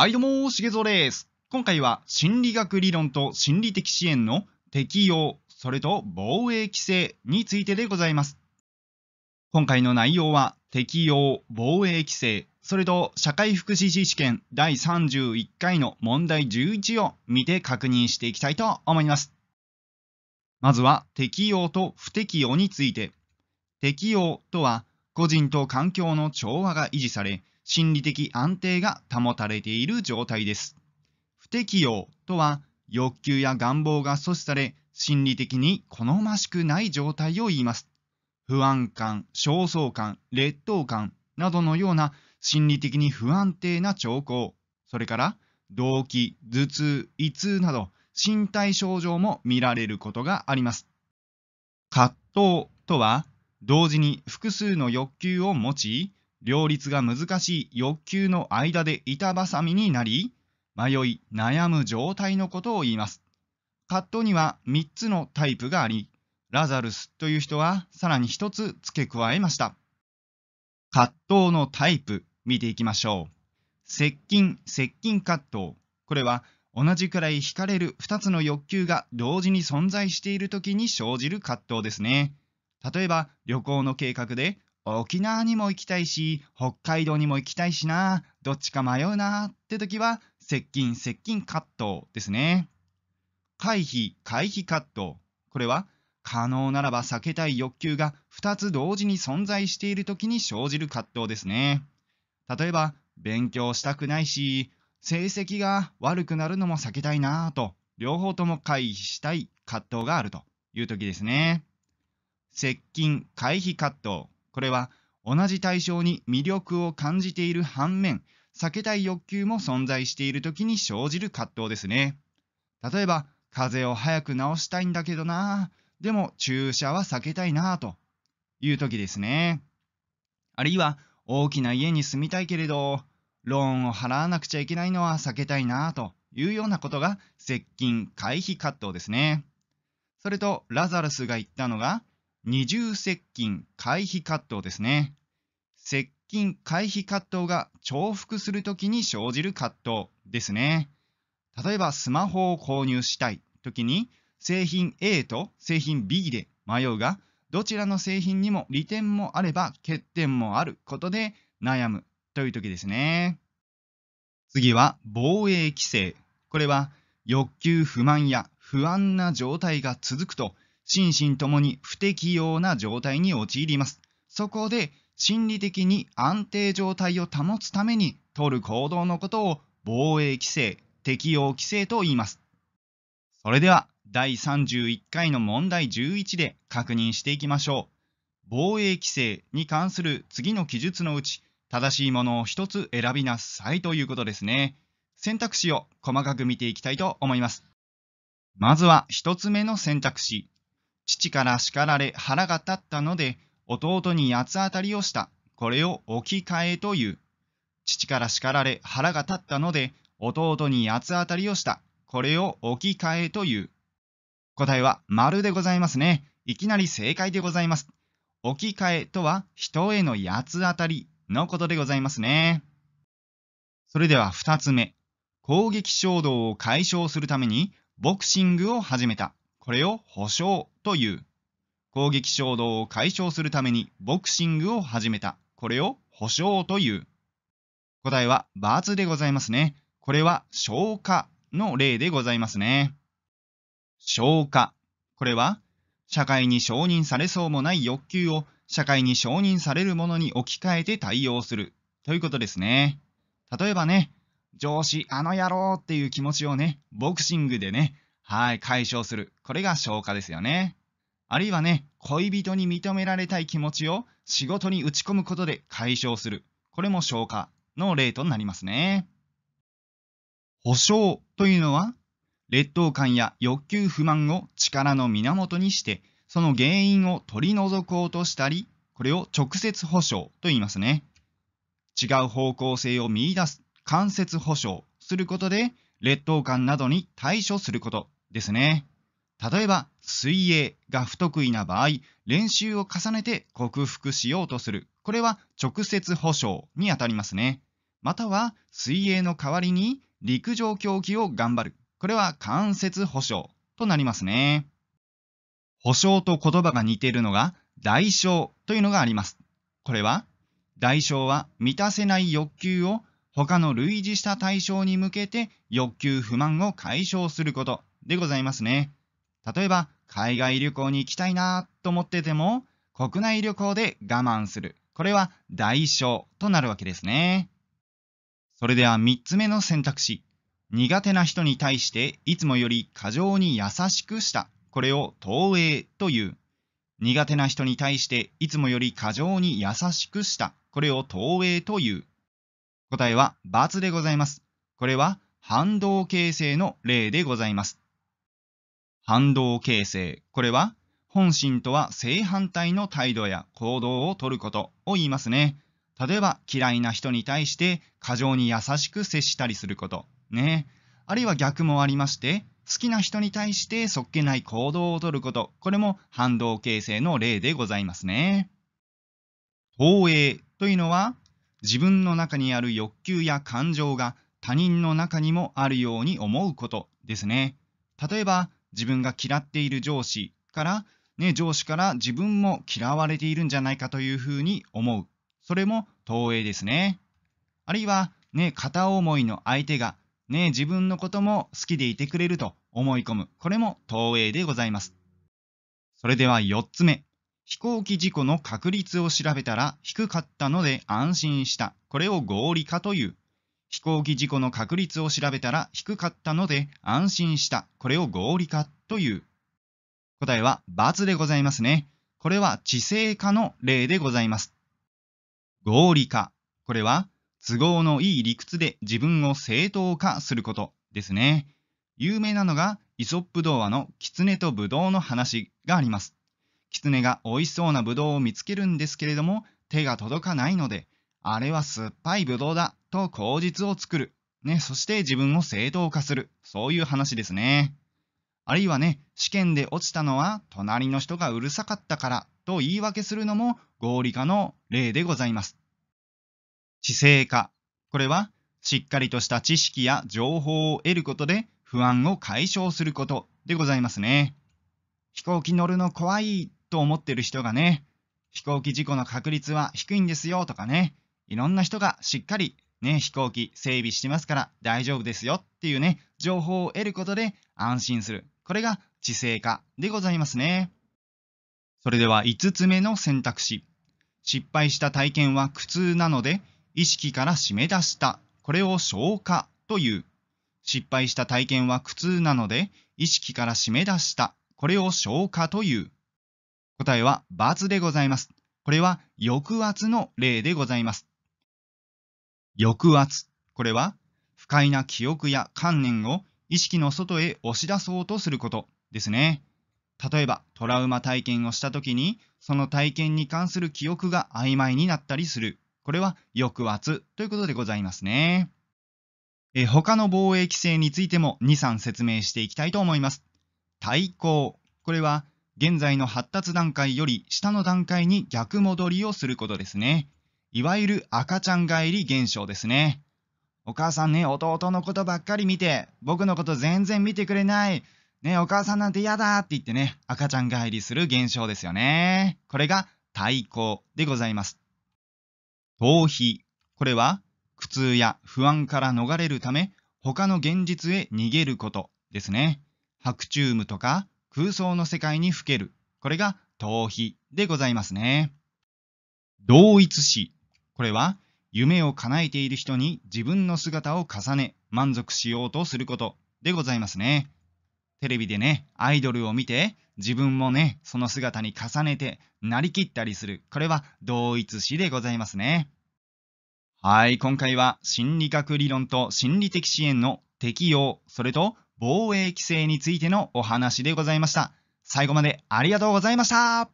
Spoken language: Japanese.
はいどうも、しげぞです。今回は心理学理論と心理的支援の適用、それと防衛規制についてでございます。今回の内容は適用、防衛規制、それと社会福祉士試験第31回の問題11を見て確認していきたいと思います。まずは適用と不適用について。適用とは個人と環境の調和が維持され、心理的安定が保たれている状態です。不適用とは、欲求や願望が阻止され、心理的に好ましくない状態を言います。不安感、焦燥感、劣等感などのような心理的に不安定な兆候、それから動悸、頭痛、胃痛など身体症状も見られることがあります。葛藤とは、同時に複数の欲求を持ち、両立が難しい欲求の間で板挟みになり、迷い、悩む状態のことを言います。葛藤には3つのタイプがあり、ラザルスという人はさらに1つ付け加えました。葛藤のタイプ、見ていきましょう。接近、接近葛藤。これは同じくらい惹かれる2つの欲求が同時に存在している時に生じる葛藤ですね。例えば旅行の計画で沖縄にも行きたいし、北海道にも行きたいしな、どっちか迷うなって時は、接近、接近カットですね。回避、回避カット。これは、可能ならば避けたい欲求が2つ同時に存在している時に生じる葛藤ですね。例えば、勉強したくないし、成績が悪くなるのも避けたいなと、両方とも回避したい葛藤があるという時ですね。接近、回避葛藤。これは同じ対象に魅力を感じている反面、避けたい欲求も存在している時に生じる葛藤ですね。例えば、風邪を早く治したいんだけどなぁ、でも注射は避けたいなぁという時ですね。あるいは、大きな家に住みたいけれど、ローンを払わなくちゃいけないのは避けたいなぁというようなことが接近回避葛藤ですね。それと、ラザルスが言ったのが、二重接近回避葛藤ですね。接近回避葛藤が重複するときに生じる葛藤ですね。例えばスマホを購入したいときに製品 A と製品 B で迷うが、どちらの製品にも利点もあれば欠点もあることで悩むという時ですね。次は防衛規制。これは欲求不満や不安な状態が続くと心身ともに不適用な状態に陥ります。そこで、心理的に安定状態を保つために取る行動のことを防衛規制、適用規制と言います。それでは、第31回の問題11で確認していきましょう。防衛規制に関する次の記述のうち、正しいものを1つ選びなさいということですね。選択肢を細かく見ていきたいと思います。まずは1つ目の選択肢、父から叱られ腹が立ったので、弟に八つ当たりをした。これを置き換えという。父から叱られ腹が立ったので、弟に八つ当たりをした。これを置き換えという。答えは丸でございますね。いきなり正解でございます。置き換えとは人への八つ当たりのことでございますね。それでは2つ目。攻撃衝動を解消するためにボクシングを始めた。これを保証という。攻撃衝動を解消するためにボクシングを始めた。これを保証という。答えはバツでございますね。これは消化の例でございますね。消化。これは社会に承認されそうもない欲求を社会に承認されるものに置き換えて対応するということですね。例えばね、上司あの野郎っていう気持ちをね、ボクシングでね、はい、解消する。これが消化ですよね。あるいはね、恋人に認められたい気持ちを仕事に打ち込むことで解消する。これも消化の例となりますね。保証というのは、劣等感や欲求不満を力の源にして、その原因を取り除こうとしたり、これを直接保証と言いますね。違う方向性を見いだす、間接保証することで、劣等感などに対処することですね。例えば、水泳が不得意な場合、練習を重ねて克服しようとする。これは直接保障にあたりますね。または、水泳の代わりに陸上競技を頑張る。これは間接保障となりますね。保障と言葉が似ているのが、代償というのがあります。これは、代償は満たせない欲求を他の類似した対象に向けて欲求不満を解消することでございますね。例えば、海外旅行に行きたいなと思ってても、国内旅行で我慢する。これは代償となるわけですね。それでは3つ目の選択肢。苦手な人に対していつもより過剰に優しくした。これを投影という。苦手な人に対していつもより過剰に優しくした。これを投影という。答えは×でございます。これは反動形成の例でございます。反動形成。これは、本心とは正反対の態度や行動をとることを言いますね。例えば、嫌いな人に対して過剰に優しく接したりすること。ね。あるいは逆もありまして、好きな人に対してそっけない行動をとること。これも反動形成の例でございますね。投影というのは、自分の中にある欲求や感情が他人の中にもあるように思うことですね。例えば、自分が嫌っている上司から、ね、上司から自分も嫌われているんじゃないかというふうに思う。それも投影ですね。あるいは、ね、片思いの相手が、ね、自分のことも好きでいてくれると思い込む。これも投影でございます。それでは4つ目。飛行機事故の確率を調べたら低かったので安心した。これを合理化という。飛行機事故の確率を調べたら低かったので安心した。これを合理化という。答えは×でございますね。これは知性化の例でございます。合理化。これは都合のいい理屈で自分を正当化することですね。有名なのがイソップ童話の狐とブドウの話があります。狐が美味しそうなブドウを見つけるんですけれども手が届かないので、あれは酸っぱいブドウだと口実を作る。ね、そして自分を正当化する。そういう話ですね。あるいはね、試験で落ちたのは隣の人がうるさかったからと言い訳するのも合理化の例でございます。知性化。これはしっかりとした知識や情報を得ることで不安を解消することでございますね。飛行機乗るの怖いと思ってる人がね、飛行機事故の確率は低いんですよとかね、いろんな人がしっかりね、飛行機整備してますから大丈夫ですよっていうね、情報を得ることで安心する。これが知性化でございますね。それでは5つ目の選択肢。失敗した体験は苦痛なので、意識から締め出した。これを消化という。失敗した体験は苦痛なので、意識から締め出した。これを消化という。答えは×でございます。これは抑圧の例でございます。抑圧。これは、不快な記憶や観念を意識の外へ押し出そうとすることですね。例えば、トラウマ体験をした時に、その体験に関する記憶が曖昧になったりする。これは抑圧ということでございますね。え他の防衛規制についても2、3説明していきたいと思います。対抗。これは現在の発達段階より下の段階に逆戻りをすることですね。いわゆる赤ちゃん返り現象ですね。お母さんね、弟のことばっかり見て、僕のこと全然見てくれない。ね、お母さんなんて嫌だって言ってね、赤ちゃん返りする現象ですよね。これが対抗でございます。逃避。これは、苦痛や不安から逃れるため、他の現実へ逃げることですね。白昼夢とか空想の世界にふける。これが逃避でございますね。同一死。これは、夢を叶えている人に自分の姿を重ね、満足しようとすることでございますね。テレビでね、アイドルを見て、自分もね、その姿に重ねて、なりきったりする。これは同一視でございますね。はい、今回は心理学理論と心理的支援の適用、それと防衛規制についてのお話でございました。最後までありがとうございました。